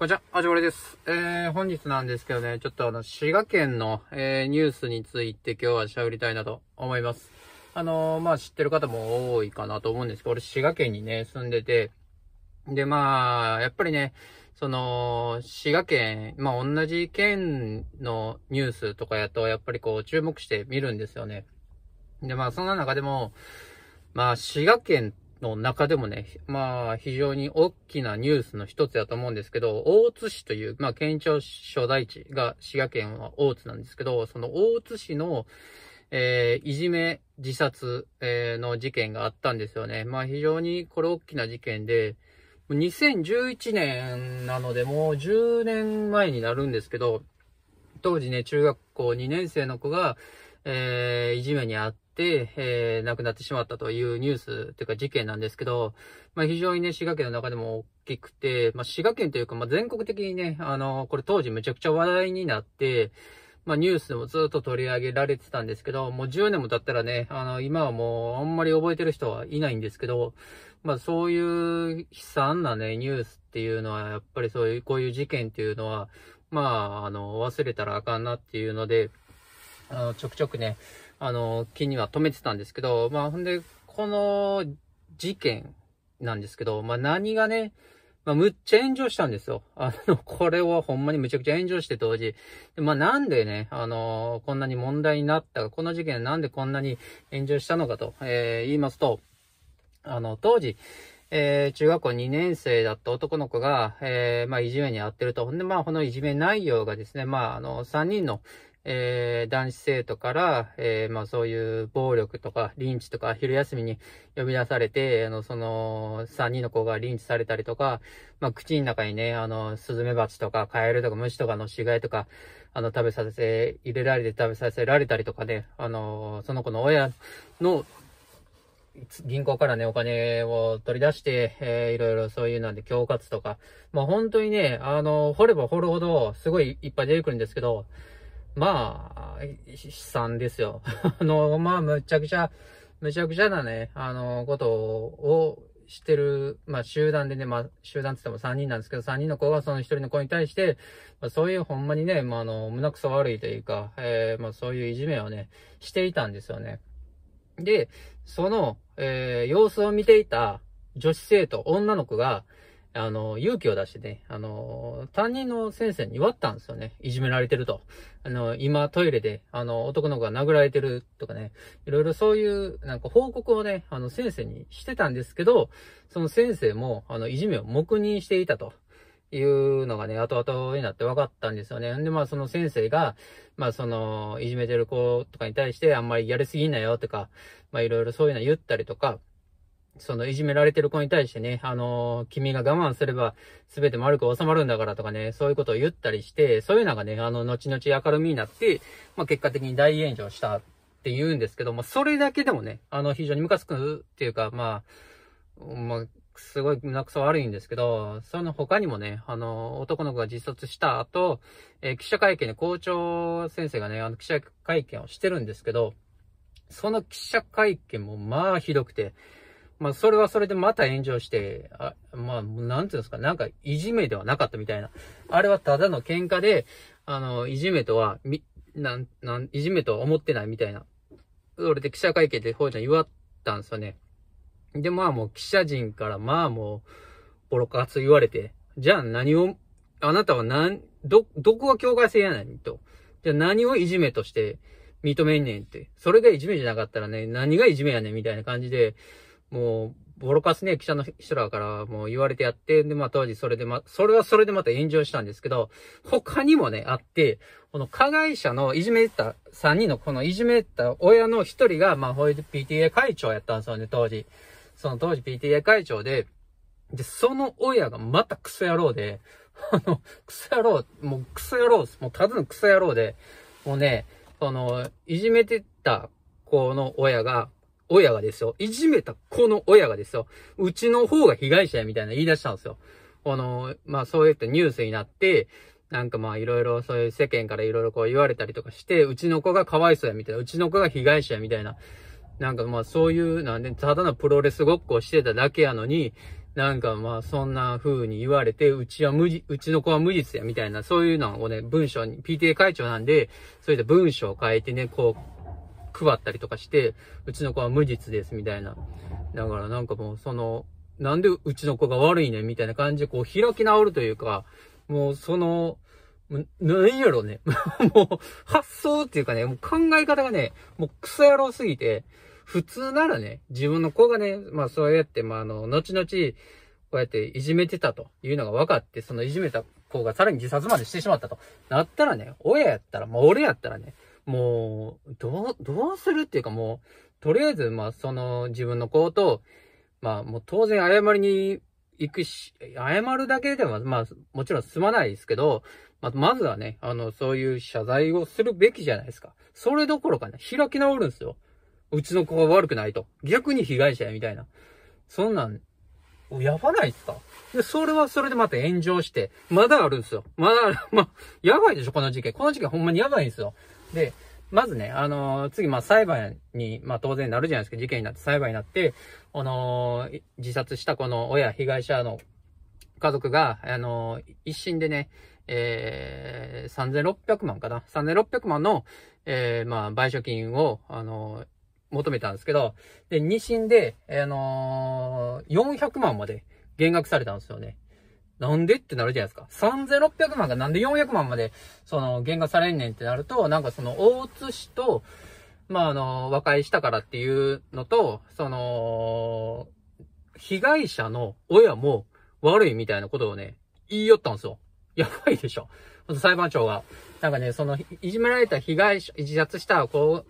こんにちは、あじわれです。えー、本日なんですけどね、ちょっとあの、滋賀県の、えー、ニュースについて今日は喋りたいなと思います。あのー、まあ、知ってる方も多いかなと思うんですけど、俺滋賀県にね、住んでて、で、まあ、やっぱりね、その、滋賀県、まあ、同じ県のニュースとかやと、やっぱりこう、注目して見るんですよね。で、まあ、そんな中でも、まあ、滋賀県の中でもね、まあ、非常に大きなニュースの一つだと思うんですけど、大津市という、まあ、県庁所在地が滋賀県は大津なんですけど、その大津市の、えー、いじめ、自殺、えー、の事件があったんですよね。まあ、非常にこれ大きな事件で、2011年なのでもう10年前になるんですけど、当時ね、中学校2年生の子が、えー、いじめにあっ、えー、亡くなってしまったというニュースというか事件なんですけど、まあ、非常にね、滋賀県の中でも大きくて、まあ、滋賀県というか、まあ、全国的にね、あの、これ当時めちゃくちゃ話題になって、まあ、ニュースでもずっと取り上げられてたんですけど、もう10年も経ったらね、あの、今はもうあんまり覚えてる人はいないんですけど、まあ、そういう悲惨なね、ニュースっていうのは、やっぱりそういう、こういう事件っていうのは、まあ、あの、忘れたらあかんなっていうので、あの、ちょくちょくね、あの、気には留めてたんですけど、まあ、ほんで、この事件なんですけど、まあ、何がね、まあ、むっちゃ炎上したんですよ。あの、これはほんまにむちゃくちゃ炎上して当時。まあ、なんでね、あのこんなに問題になったか、この事件なんでこんなに炎上したのかと、えー、言いますと、あの、当時、えー、中学校2年生だった男の子が、えー、まあ、いじめにあってると。ほんで、まあ、このいじめ内容がですね、まあ、あの、3人の、えー、男子生徒から、えー、まあそういう暴力とか、リンチとか、昼休みに呼び出されて、あの、その、三人の子がリンチされたりとか、まあ口の中にね、あの、スズメバチとか、カエルとか、虫とかの死骸とか、あの、食べさせ入れられて食べさせられたりとかね、あの、その子の親の、銀行からね、お金を取り出して、えー、いろいろそういうので、恐喝とか、まあ本当にね、あの、掘れば掘るほど、すごいいっぱい出てくるんですけど、まあ、悲惨ですよ。あの、まあ、むちゃくちゃ、むちゃくちゃなね、あの、ことをしてる、まあ、集団でね、まあ、集団って言っても3人なんですけど、3人の子がその1人の子に対して、まあ、そういうほんまにね、まあ、あの、胸くそ悪いというか、えー、まあ、そういういじめをね、していたんですよね。で、その、えー、様子を見ていた女子生徒、女の子が、あの、勇気を出してね、あの、担任の先生にわったんですよね。いじめられてると。あの、今トイレで、あの、男の子が殴られてるとかね、いろいろそういう、なんか報告をね、あの、先生にしてたんですけど、その先生も、あの、いじめを黙認していたと。いうのがね、後々になって分かったんですよね。で、まあその先生が、まあその、いじめてる子とかに対してあんまりやりすぎんなよとか、まあいろいろそういうの言ったりとか、そのいじめられてる子に対してね、あのー、君が我慢すれば全て丸く収まるんだからとかね、そういうことを言ったりして、そういうのがね、あの、後々明るみになって、まあ、結果的に大炎上したって言うんですけど、まあ、それだけでもね、あの、非常にムカつくっていうか、まあ、まあ、すごい胸くそ悪いんですけど、その他にもね、あの、男の子が自殺した後、えー、記者会見で校長先生がね、あの、記者会見をしてるんですけど、その記者会見もまあひどくて、まあ、それはそれでまた炎上して、あまあ、なんていうんですか、なんか、いじめではなかったみたいな。あれはただの喧嘩で、あの、いじめとは、み、なん、なん、いじめとは思ってないみたいな。それで記者会見でほうちゃん言わったんですよね。で、まあもう記者陣から、まあもう、ボロカツ言われて、じゃあ何を、あなたは何、ど、どこが境界線やねんと。じゃあ何をいじめとして認めんねんって。それがいじめじゃなかったらね、何がいじめやねんみたいな感じで、もう、ボロカスね、記者の人らからもう言われてやって、で、まあ当時それでま、それはそれでまた炎上したんですけど、他にもね、あって、この加害者のいじめた3人のこのいじめた親の1人が、まあ、ほいで PTA 会長やったんですよね、当時。その当時 PTA 会長で、で、その親がまたクソ野郎で、あの、クソ野郎、もうクソ野郎もうただのクソ野郎で、もうね、その、いじめてた子の親が、親がですよ。いじめた子の親がですよ。うちの方が被害者やみたいな言い出したんですよ。あの、まあそういったニュースになって、なんかまあいろいろそういう世間からいろいろこう言われたりとかして、うちの子がかわいそうやみたいな、うちの子が被害者やみたいな。なんかまあそういう、なんで、ただのプロレスごっこをしてただけやのに、なんかまあそんな風に言われて、うちは無実、うちの子は無実やみたいな、そういうのをね、文章に、PTA 会長なんで、そういった文章を変えてね、こう、配ったりとかして、うちの子は無実ですみたいな。だからなんかもうその、なんでうちの子が悪いねみたいな感じでこう開き直るというか、もうその、なんやろね。もう発想っていうかね、もう考え方がね、もうクソ野郎すぎて、普通ならね、自分の子がね、まあそうやって、まああの、後々、こうやっていじめてたというのが分かって、そのいじめた子がさらに自殺までしてしまったとなったらね、親やったら、まあ俺やったらね、もう、どう、どうするっていうかもう、とりあえず、まあ、その自分の子と、まあ、もう当然謝りに行くし、謝るだけでは、まあ、もちろん済まないですけど、まあ、まずはね、あの、そういう謝罪をするべきじゃないですか。それどころかね、開き直るんですよ。うちの子が悪くないと。逆に被害者や、みたいな。そんなん、やばないっすかで、それはそれでまた炎上して、まだあるんですよ。まだ、まあ、やばいでしょ、この事件。この事件ほんまにやばいんですよ。で、まずね、あのー、次、まあ、裁判に、まあ、当然なるじゃないですか。事件になって、裁判になって、あのー、自殺したこの親、被害者の家族が、あのー、一審でね、えー、3600万かな。3600万の、えー、まあ、賠償金を、あの求めたんですけど、で、二審で、あの400万まで減額されたんですよね。なんでってなるじゃないですか。3600万がなんで400万まで、その、減価されんねんってなると、なんかその、大津市と、まあ、あの、和解したからっていうのと、その、被害者の親も悪いみたいなことをね、言いよったんですよ。やばいでしょ。裁判長が。なんかね、その、いじめられた被害者、自殺した子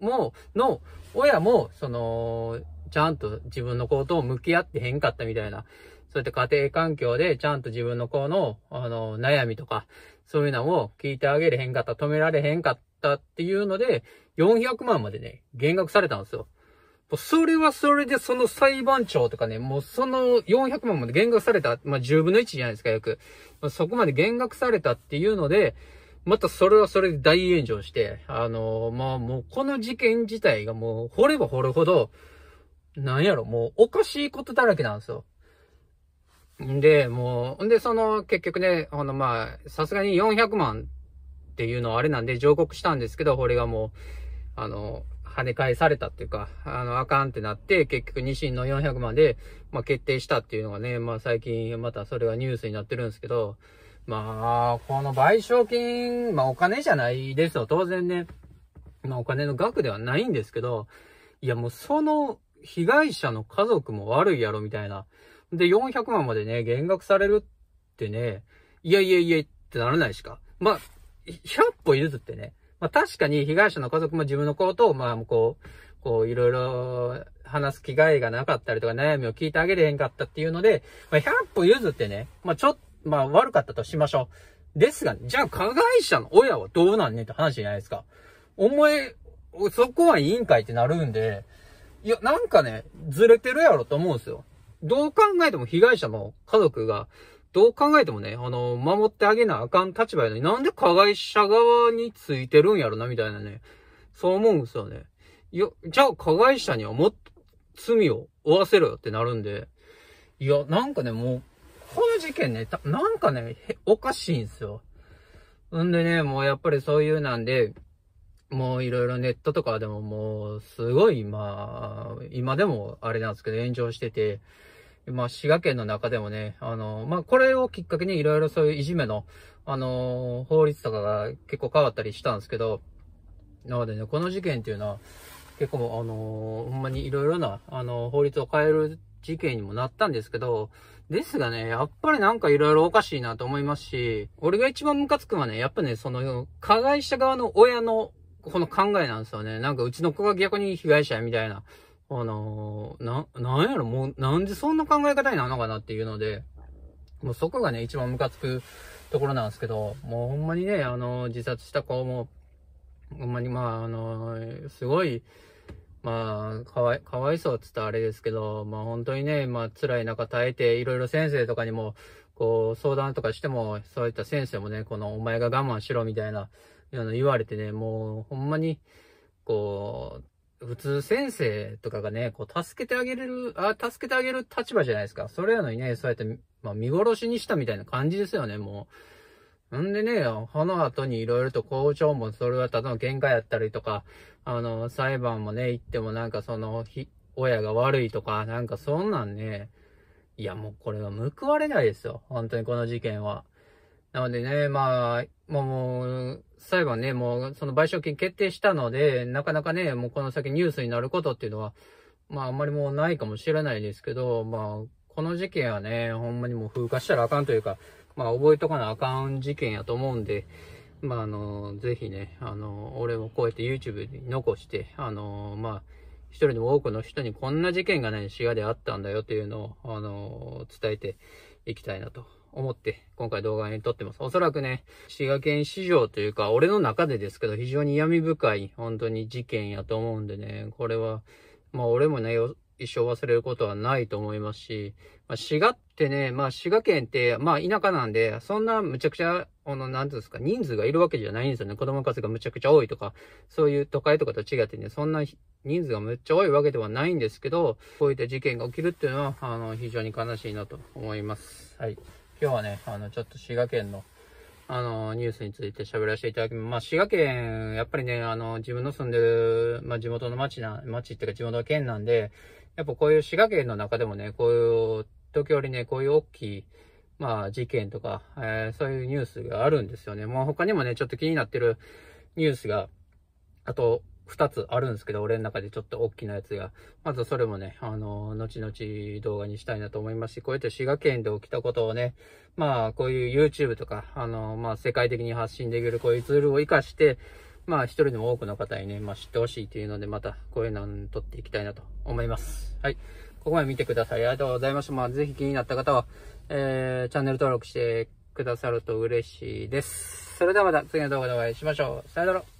も、の、親も、その、ちゃんと自分のことを向き合ってへんかったみたいなそういった家庭環境でちゃんと自分の子の、あの、悩みとか、そういうのを聞いてあげれへんかった、止められへんかったっていうので、400万までね、減額されたんですよ。それはそれでその裁判長とかね、もうその400万まで減額された、まあ、10分の1じゃないですか、約。まあ、そこまで減額されたっていうので、またそれはそれで大炎上して、あのー、まあ、もうこの事件自体がもう掘れば掘るほど、なんやろ、もうおかしいことだらけなんですよ。で、もう、んで、その、結局ね、あの、まあ、さすがに400万っていうのはあれなんで、上告したんですけど、これがもう、あの、跳ね返されたっていうか、あの、あかんってなって、結局、二審の400万で、まあ、決定したっていうのがね、まあ、最近、またそれがニュースになってるんですけど、まあ、この賠償金、まあ、お金じゃないですよ、当然ね。まあ、お金の額ではないんですけど、いや、もう、その、被害者の家族も悪いやろ、みたいな。で、400万までね、減額されるってね、いやいやいやってならないしか。まあ、100歩譲ってね。まあ確かに被害者の家族も自分のことを、まあこう、こういろいろ話す機会がなかったりとか悩みを聞いてあげれへんかったっていうので、まあ100歩譲ってね、まあちょっと、まあ悪かったとしましょう。ですが、じゃあ加害者の親はどうなんねって話じゃないですか。おい、そこは委員会ってなるんで、いや、なんかね、ずれてるやろと思うんですよ。どう考えても被害者の家族が、どう考えてもね、あの、守ってあげなあかん立場やのに、なんで加害者側についてるんやろな、みたいなね。そう思うんですよね。よ、じゃあ加害者にはもっと罪を負わせろよってなるんで。いや、なんかね、もう、この事件ね、なんかね、おかしいんですよ。んでね、もうやっぱりそういうなんで、もういろいろネットとかでももう、すごい今、今でもあれなんですけど、炎上してて、まあ、滋賀県の中でもね、あの、まあ、これをきっかけにいろいろそういういじめの、あの、法律とかが結構変わったりしたんですけど、なのでね、この事件っていうのは、結構、あの、ほんまにいろいろな、あの、法律を変える事件にもなったんですけど、ですがね、やっぱりなんかいろいろおかしいなと思いますし、俺が一番ムカつくのはね、やっぱね、その、加害者側の親の、この考えなんですよね。なんかうちの子が逆に被害者みたいな。あのー、な、なんやろ、もう、なんでそんな考え方になるのかなっていうので、もうそこがね、一番ムカつくところなんですけど、もうほんまにね、あのー、自殺した子も、ほんまにまあ、あのー、すごい、まあ、かわい、かわいそうっつったらあれですけど、まあ本当にね、まあ辛い中耐えて、いろいろ先生とかにも、こう、相談とかしても、そういった先生もね、この、お前が我慢しろみたいな、言われてね、もう、ほんまに、こう、普通先生とかがね、こう、助けてあげれる、あ、助けてあげる立場じゃないですか。それやのにね、そうやって、まあ、見殺しにしたみたいな感じですよね、もう。んでね、この後にいろいろと校長も、それはただの喧嘩やったりとか、あの、裁判もね、行ってもなんかその、親が悪いとか、なんかそんなんね、いや、もうこれは報われないですよ。本当にこの事件は。なのでね、まあ、もう、裁判ね、もう、その賠償金決定したので、なかなかね、もうこの先ニュースになることっていうのは、まあ、あんまりもうないかもしれないですけど、まあ、この事件はね、ほんまにもう風化したらあかんというか、まあ、覚えとかなあかん事件やと思うんで、まあ、あの、ぜひね、あの、俺もこうやって YouTube に残して、あの、まあ、一人でも多くの人にこんな事件がね、滋賀であったんだよというのを、あの、伝えていきたいなと思って、今回動画に撮ってます。おそらくね、滋賀県市場というか、俺の中でですけど、非常に闇深い、本当に事件やと思うんでね、これは、まあ俺もね、一生忘れることはないと思いますし、まあ、滋賀ってね、まあ滋賀県って、まあ田舎なんで、そんなむちゃくちゃ、あの、なんていうんですか、人数がいるわけじゃないんですよね。子供数がむちゃくちゃ多いとか、そういう都会とかと違ってね、そんな人数がむっちゃ多いわけではないんですけど、こういった事件が起きるっていうのは、あの、非常に悲しいなと思います。はい。今日はね、あの、ちょっと滋賀県の、あの、ニュースについて喋らせていただきます。まあ、滋賀県、やっぱりね、あの、自分の住んでる、まあ、地元の町な、町っていうか地元の県なんで、やっぱこういう滋賀県の中でもね、こういう、時折ね、こういう大きい、まあ、事件とか、えー、そういうニュースがあるんですよね。まあ、他にもね、ちょっと気になってるニュースが、あと、2つあるんですけど、俺の中でちょっと大きなやつが。まずそれもね、あの、後々動画にしたいなと思いますし、こうやって滋賀県で起きたことをね、まあ、こういう YouTube とか、あの、まあ、世界的に発信できるこういうツールを活かして、まあ、一人でも多くの方にね、まあ、知ってほしいというので、また、こういうのを撮っていきたいなと思います。はい。ここまで見てください。ありがとうございました。まあ、ぜひ気になった方は、えー、チャンネル登録してくださると嬉しいです。それではまた次の動画でお会いしましょう。さよなら。